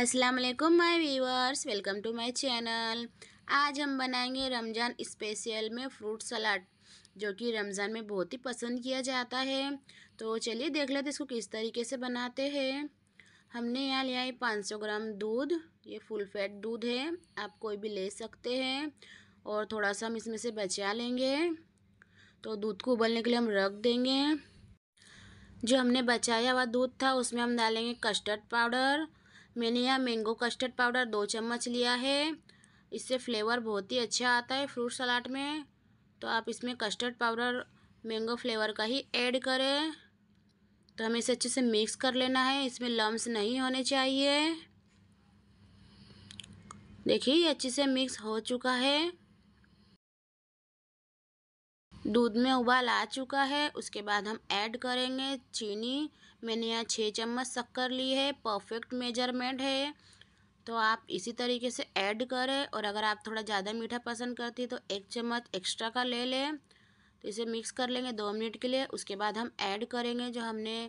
अस्सलाम वालेकुम my viewers welcome to my channel आज हम बनाएंगे रमज़ान स्पेशल में फ्रूट सलाद जो कि रमज़ान में बहुत ही पसंद किया जाता है तो चलिए देख लेते इसको किस तरीके से बनाते हैं हमने यहाँ लिया है 500 ग्राम दूध ये फुल फैट दूध है आप कोई भी ले सकते हैं और थोड़ा सा हम इसमें से बचा लेंगे तो दूध को उबलने के लिए हम रख देंगे जो हमने बचाया हुआ दूध था उसमें हम डालेंगे कस्टर्ड पाउडर मैंने यहाँ मैंगो कस्टर्ड पाउडर दो चम्मच लिया है इससे फ्लेवर बहुत ही अच्छा आता है फ्रूट सलाद में तो आप इसमें कस्टर्ड पाउडर मैंगो फ्लेवर का ही ऐड करें तो हमें इसे अच्छे से मिक्स कर लेना है इसमें लम्स नहीं होने चाहिए देखिए अच्छे से मिक्स हो चुका है दूध में उबाल आ चुका है उसके बाद हम ऐड करेंगे चीनी मैंने यहाँ छः चम्मच शक्कर ली है परफेक्ट मेजरमेंट है तो आप इसी तरीके से ऐड करें और अगर आप थोड़ा ज़्यादा मीठा पसंद करती तो एक चम्मच एक्स्ट्रा का ले लें तो इसे मिक्स कर लेंगे दो मिनट के लिए उसके बाद हम ऐड करेंगे जो हमने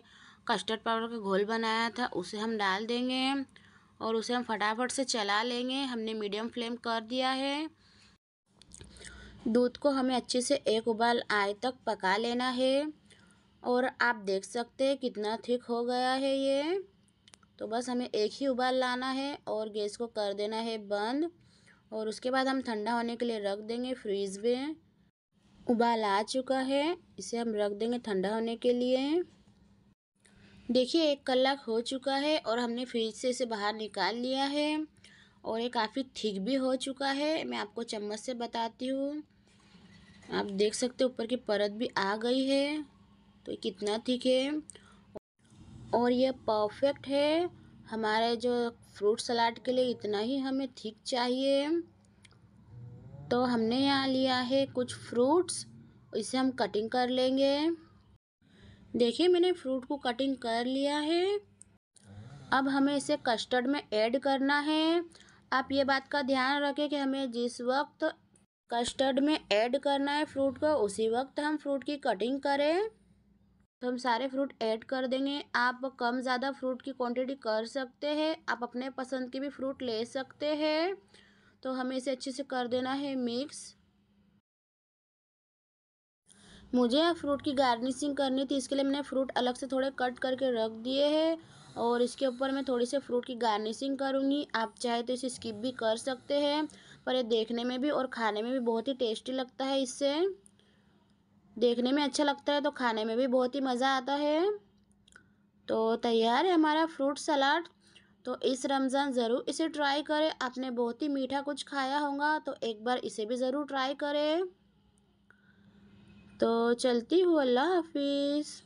कस्टर्ड पाउडर का घोल बनाया था उसे हम डाल देंगे और उसे हम फटाफट से चला लेंगे हमने मीडियम फ्लेम कर दिया है दूध को हमें अच्छे से एक उबाल आए तक पका लेना है और आप देख सकते हैं कितना थिक हो गया है ये तो बस हमें एक ही उबाल लाना है और गैस को कर देना है बंद और उसके बाद हम ठंडा होने के लिए रख देंगे फ्रीज़ में उबाल आ चुका है इसे हम रख देंगे ठंडा होने के लिए देखिए एक कलाक हो चुका है और हमने फ्रिज से इसे बाहर निकाल लिया है और ये काफ़ी ठीक भी हो चुका है मैं आपको चम्मच से बताती हूँ आप देख सकते हो ऊपर की परत भी आ गई है तो कितना ठीक है और ये परफेक्ट है हमारे जो फ्रूट सलाद के लिए इतना ही हमें ठीक चाहिए तो हमने यहाँ लिया है कुछ फ्रूट्स इसे हम कटिंग कर लेंगे देखिए मैंने फ्रूट को कटिंग कर लिया है अब हमें इसे कस्टर्ड में ऐड करना है आप ये बात का ध्यान रखें कि हमें जिस वक्त कस्टर्ड में ऐड करना है फ्रूट को उसी वक्त हम फ्रूट की कटिंग करें तो हम सारे फ्रूट ऐड कर देंगे आप कम ज़्यादा फ्रूट की क्वांटिटी कर सकते हैं आप अपने पसंद के भी फ्रूट ले सकते हैं तो हमें इसे अच्छे से कर देना है मिक्स मुझे फ्रूट की गार्निशिंग करनी थी इसके लिए मैंने फ्रूट अलग से थोड़े कट करके रख दिए हैं और इसके ऊपर मैं थोड़ी सी फ्रूट की गार्निशिंग करूँगी आप चाहे तो इसे स्किप भी कर सकते हैं पर ये देखने में भी और खाने में भी बहुत ही टेस्टी लगता है इससे देखने में अच्छा लगता है तो खाने में भी बहुत ही मज़ा आता है तो तैयार है हमारा फ्रूट सलाद तो इस रमज़ान ज़रूर इसे ट्राई करें आपने बहुत ही मीठा कुछ खाया होगा तो एक बार इसे भी ज़रूर ट्राई करें तो चलती हूँ अल्लाह हाफिज़